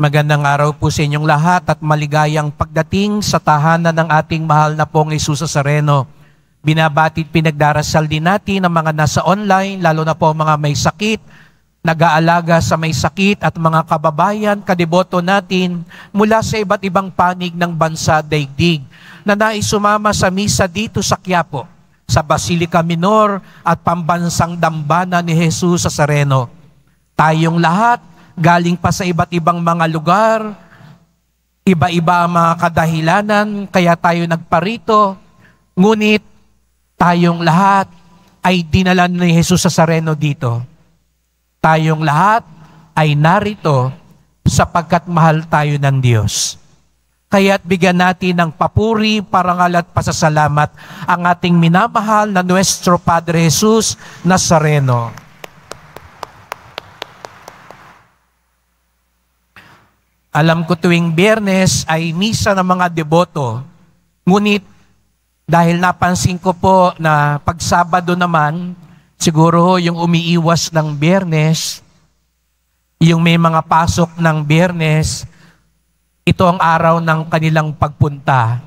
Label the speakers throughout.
Speaker 1: Magandang araw po sa inyong lahat at maligayang pagdating sa tahanan ng ating mahal na pong Isus Sareno. Binabati pinagdarasal din natin ang mga nasa online, lalo na po mga may sakit, nag-aalaga sa may sakit at mga kababayan, kadiboto natin mula sa iba't ibang panig ng bansa daigdig na naisumama sa misa dito sa Quiapo, sa Basilica Minor at pambansang dambana ni Jesus sa Sareno. Tayong lahat galing pa sa iba't ibang mga lugar, iba-iba mga kadahilanan, kaya tayo nagparito. Ngunit tayong lahat ay dinala ni Jesus sa Sareno dito. Tayong lahat ay narito sapagkat mahal tayo ng Diyos. Kaya't bigyan natin ng papuri, parangal at pasasalamat ang ating minamahal na Nuestro Padre Jesus Nazareno. Alam ko tuwing biyernes ay misa ng mga deboto. Ngunit dahil napansin ko po na pag Sabado naman, siguro yung umiiwas ng biyernes, yung may mga pasok ng biyernes, ito ang araw ng kanilang pagpunta.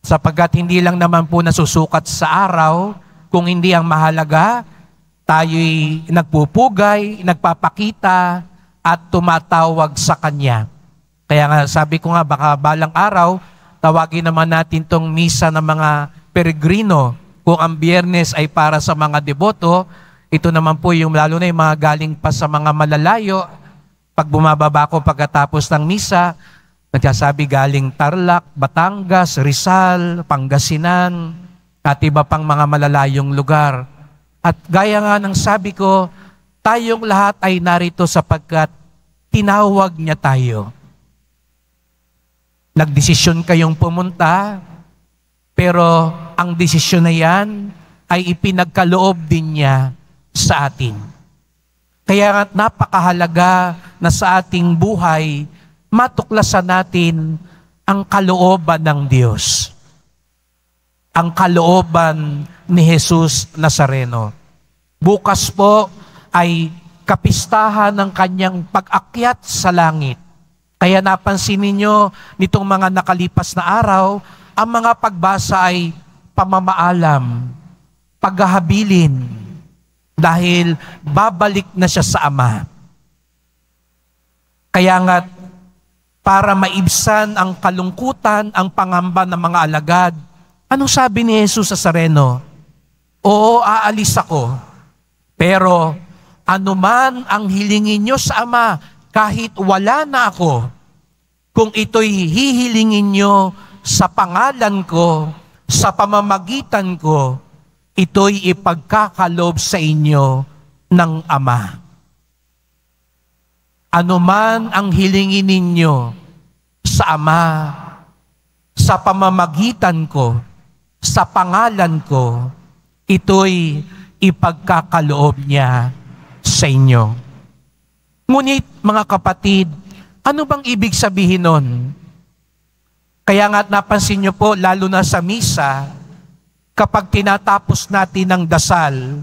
Speaker 1: Sapagkat hindi lang naman po nasusukat sa araw, kung hindi ang mahalaga, tayo'y nagpupugay, nagpapakita, at tumatawag sa Kanya. Kaya nga sabi ko nga baka balang araw tawagin naman natin tong misa ng mga peregrino. Kung ang biyernes ay para sa mga deboto, ito naman po yung lalo na yung mga galing pa sa mga malalayo. Pag bumababa ko pagkatapos ng misa, nagsasabi galing Tarlac, Batangas, Rizal, Pangasinan, at iba pang mga malalayong lugar. At gaya nga ng sabi ko, tayong lahat ay narito sapagkat tinawag niya tayo. Nagdesisyon kayong pumunta, pero ang desisyon na yan ay ipinagkaloob din niya sa atin. Kaya napakahalaga na sa ating buhay, matuklasan natin ang kalooban ng Diyos. Ang kalooban ni Jesus Nazareno. Bukas po ay kapistahan ng kanyang pag-akyat sa langit. Kaya napansin ninyo, nitong mga nakalipas na araw, ang mga pagbasa ay pamamaalam, paghahabilin, dahil babalik na siya sa Ama. Kaya nga, para maibsan ang kalungkutan, ang pangamba ng mga alagad, anong sabi ni Jesus sa Sareno? Oo, aalis ako, pero anuman ang hilingin nyo sa Ama, kahit wala na ako, kung ito'y hihilingin nyo sa pangalan ko, sa pamamagitan ko, ito'y ipagkakalob sa inyo ng Ama. Ano man ang hilingin ninyo sa Ama, sa pamamagitan ko, sa pangalan ko, ito'y ipagkakaloob niya sa inyo. Ngunit mga kapatid, ano bang ibig sabihin nun? Kaya nga napansin nyo po, lalo na sa misa, kapag tinatapos natin ang dasal,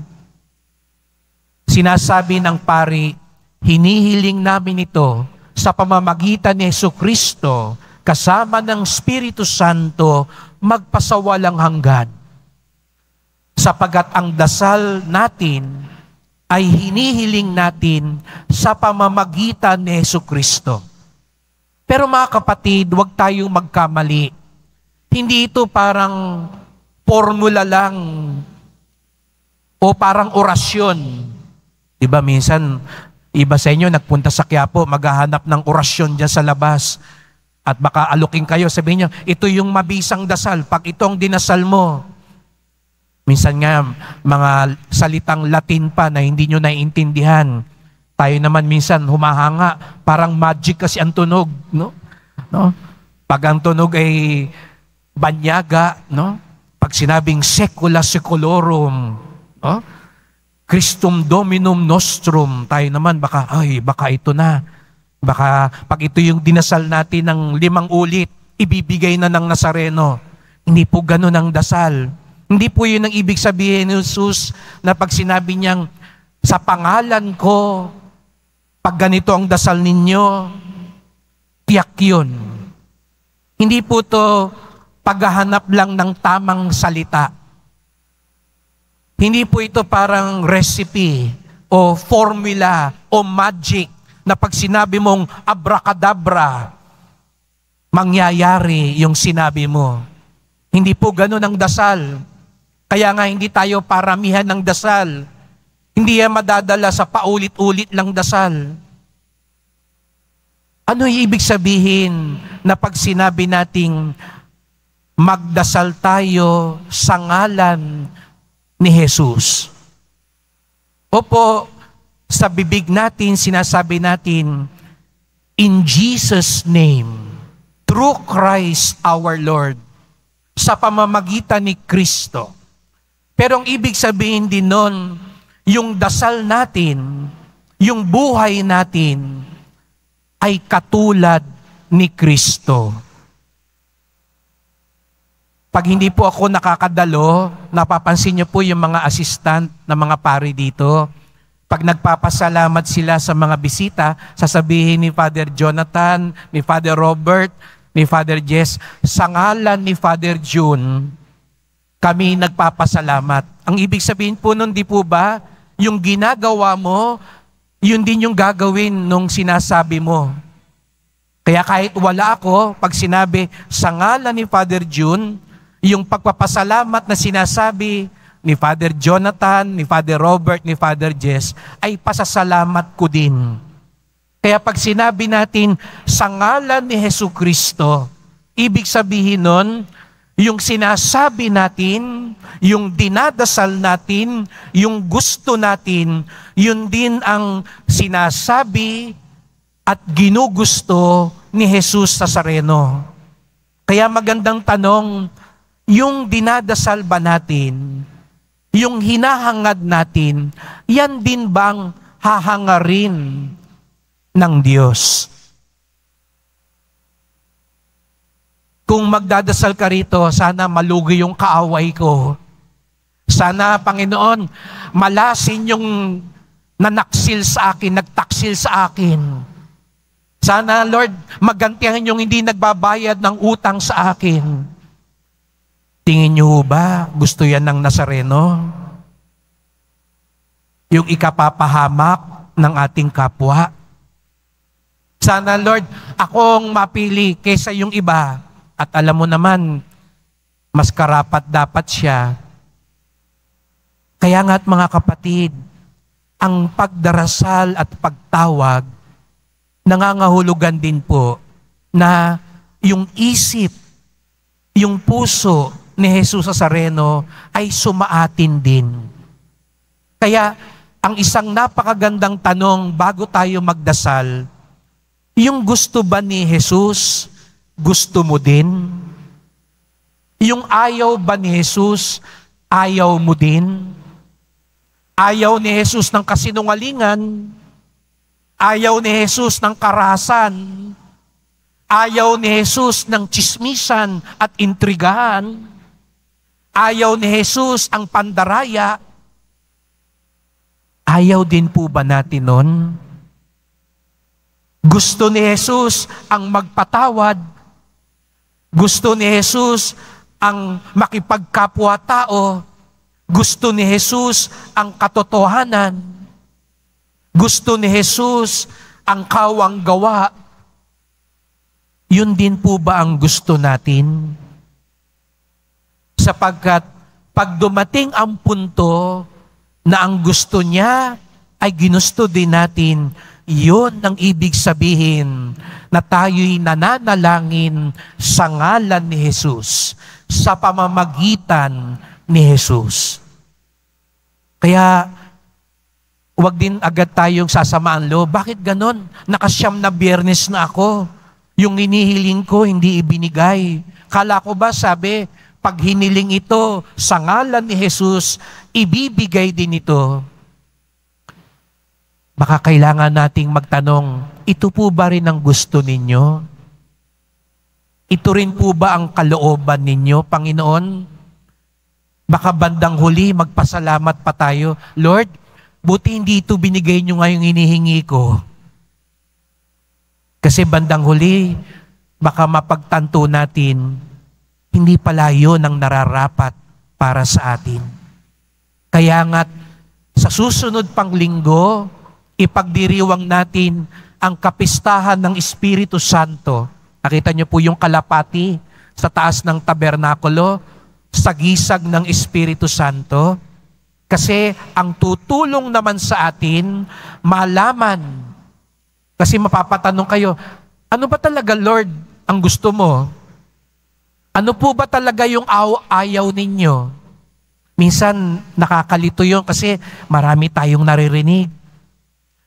Speaker 1: sinasabi ng pari, hinihiling namin ito sa pamamagitan ni Yesu Kristo kasama ng Espiritu Santo magpasawalang hanggan. Sapagat ang dasal natin ay hinihiling natin sa pamamagitan ni Yesu Kristo. Pero mga kapatid, huwag tayong magkamali. Hindi ito parang formula lang o parang orasyon. Diba minsan, iba sa inyo nagpunta sa Quiapo, maghahanap ng orasyon dyan sa labas. At baka alukin kayo, sabihin nyo, ito yung mabisang dasal. Pag itong dinasal mo, Minsan nga, mga salitang Latin pa na hindi nyo naiintindihan. Tayo naman minsan humahanga, parang magic kasi ang tunog, no? No? Pag ang tunog ay banyaga, no? Pag sinabing secula secolorum, no? Christum Dominum Nostrum, tayo naman baka, ay, baka ito na. Baka pag ito yung dinasal natin ng limang ulit, ibibigay na ng Nasareno. Hindi po ganun ang dasal. Hindi po yun ang ibig sabihin ni Jesus na pag sinabi niyang, sa pangalan ko, pag ganito ang dasal ninyo, tiyak yun. Hindi po to paghahanap lang ng tamang salita. Hindi po ito parang recipe o formula o magic na pag sinabi mong abracadabra, mangyayari yung sinabi mo. Hindi po ganun ang dasal. Kaya nga hindi tayo paramihan ng dasal. Hindi yan madadala sa paulit-ulit lang dasal. Ano ibig sabihin na pag sinabi nating magdasal tayo sa ngalan ni Jesus? Opo, sa bibig natin, sinasabi natin, in Jesus' name, through Christ our Lord, sa pamamagitan ni Kristo. Pero ang ibig sabihin din nun, yung dasal natin, yung buhay natin, ay katulad ni Kristo. Pag hindi po ako nakakadalo, napapansin niyo po yung mga assistant na mga pari dito, pag nagpapasalamat sila sa mga bisita, sasabihin ni Father Jonathan, ni Father Robert, ni Father Jess, sa ngalan ni Father June, kami nagpapasalamat. Ang ibig sabihin po nun, di po ba, yung ginagawa mo, yun din yung gagawin nung sinasabi mo. Kaya kahit wala ako, pag sinabi sa ngalan ni Father June, yung pagpapasalamat na sinasabi ni Father Jonathan, ni Father Robert, ni Father Jess, ay pasasalamat ko din. Kaya pag sinabi natin, sa ngalan ni Heso Kristo, ibig sabihin nun, yung sinasabi natin, yung dinadasal natin, yung gusto natin, yun din ang sinasabi at ginugusto ni Jesus Nazareno. Kaya magandang tanong, yung dinadasal ba natin, yung hinahangad natin, yan din bang hahangarin ng Diyos? kung magdadasal ka rito, sana malugi yung kaaway ko. Sana, Panginoon, malasin yung nanaksil sa akin, nagtaksil sa akin. Sana, Lord, magantihan yung hindi nagbabayad ng utang sa akin. Tingin niyo ba gusto yan ng Nazareno? Yung ikapapahamak ng ating kapwa? Sana, Lord, akong mapili kaysa yung iba at alam mo naman, mas karapat dapat siya. Kaya nga at mga kapatid, ang pagdarasal at pagtawag, nangangahulugan din po na yung isip, yung puso ni Jesus Sareno ay sumaatin din. Kaya ang isang napakagandang tanong bago tayo magdasal, yung gusto ba ni Jesus gusto mo din? Yung ayaw ba ni Jesus, ayaw mo din? Ayaw ni Jesus ng kasinungalingan. Ayaw ni Jesus ng karasan. Ayaw ni Jesus ng chismisan at intrigahan. Ayaw ni Jesus ang pandaraya. Ayaw din po ba natin nun? Gusto ni Jesus ang magpatawad gusto ni Jesus ang makipagkapwa-tao. Gusto ni Jesus ang katotohanan. Gusto ni Jesus ang kawang gawa. Yun din po ba ang gusto natin? Sapagkat pag dumating ang punto na ang gusto niya ay ginusto din natin iyon ang ibig sabihin na tayo'y nananalangin sa ngalan ni Jesus, sa pamamagitan ni Jesus. Kaya, wag din agad tayong sasamaan loob. Bakit ganon? Nakasyam na biyernes na ako. Yung inihiling ko, hindi ibinigay. Kala ko ba, sabi, pag hiniling ito sa ngalan ni Jesus, ibibigay din ito baka kailangan nating magtanong, ito po ba rin ang gusto ninyo? Ito rin po ba ang kalooban ninyo, Panginoon? Baka bandang huli, magpasalamat pa tayo. Lord, buti hindi ito binigay nyo ngayong hinihingi ko. Kasi bandang huli, baka mapagtanto natin, hindi pala yun ang nararapat para sa atin. Kaya nga't sa susunod pang linggo, ipagdiriwang natin ang kapistahan ng Espiritu Santo. Nakita niyo po yung kalapati sa taas ng tabernakulo, sa gisag ng Espiritu Santo. Kasi ang tutulong naman sa atin, malaman. Kasi mapapatanong kayo, ano ba talaga Lord ang gusto mo? Ano po ba talaga yung ayaw ninyo? Minsan nakakalito yun kasi marami tayong naririnig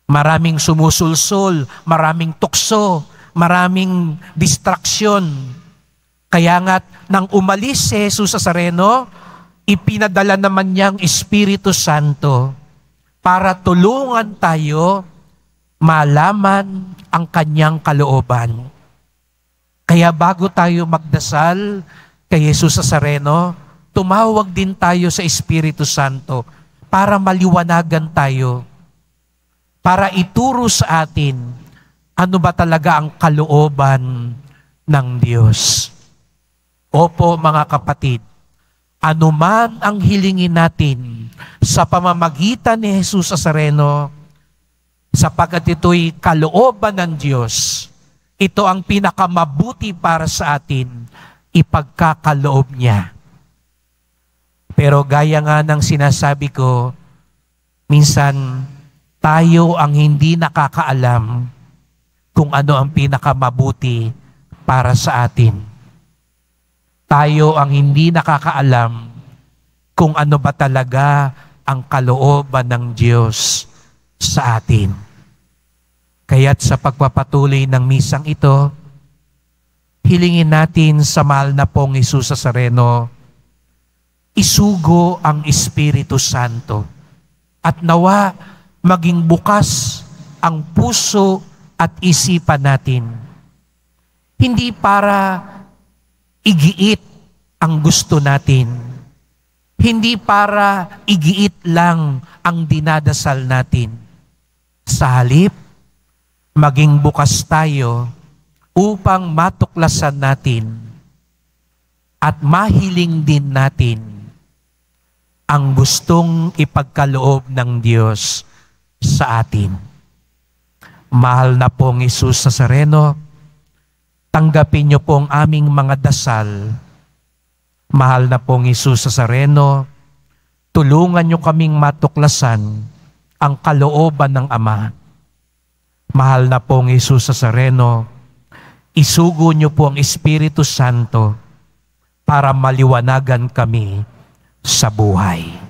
Speaker 1: Maraming sumusulsol, maraming tukso, maraming distraksyon. Kaya nga't nang umalis si Jesus sa Sareno, ipinadala naman niyang Espiritu Santo para tulungan tayo malaman ang kanyang kalooban. Kaya bago tayo magdasal kay Jesus sa Sareno, tumawag din tayo sa Espiritu Santo para maliwanagan tayo para ituro sa atin ano ba talaga ang kalooban ng Diyos. Opo mga kapatid, anuman ang hilingin natin sa pamamagitan ni Jesus Nazareno, sapagkat ito'y kalooban ng Diyos, ito ang pinakamabuti para sa atin, ipagkakaloob niya. Pero gaya nga ng sinasabi ko, minsan tayo ang hindi nakakaalam kung ano ang pinakamabuti para sa atin. Tayo ang hindi nakakaalam kung ano ba talaga ang kalooban ng Diyos sa atin. Kaya't sa pagpapatuloy ng misang ito, hilingin natin sa mahal na pong Isus sa Sareno, isugo ang Espiritu Santo at nawa maging bukas ang puso at isipan natin. Hindi para igiit ang gusto natin. Hindi para igiit lang ang dinadasal natin. Sa halip, maging bukas tayo upang matuklasan natin at mahiling din natin ang gustong ipagkaloob ng Diyos sa atin. Mahal na pong Isus sa Sareno, tanggapin niyo pong aming mga dasal. Mahal na pong Isus sa Sareno, tulungan niyo kaming matuklasan ang kalooban ng Ama. Mahal na pong Isus sa Sareno, isugo niyo po ang Espiritu Santo para maliwanagan kami sa buhay.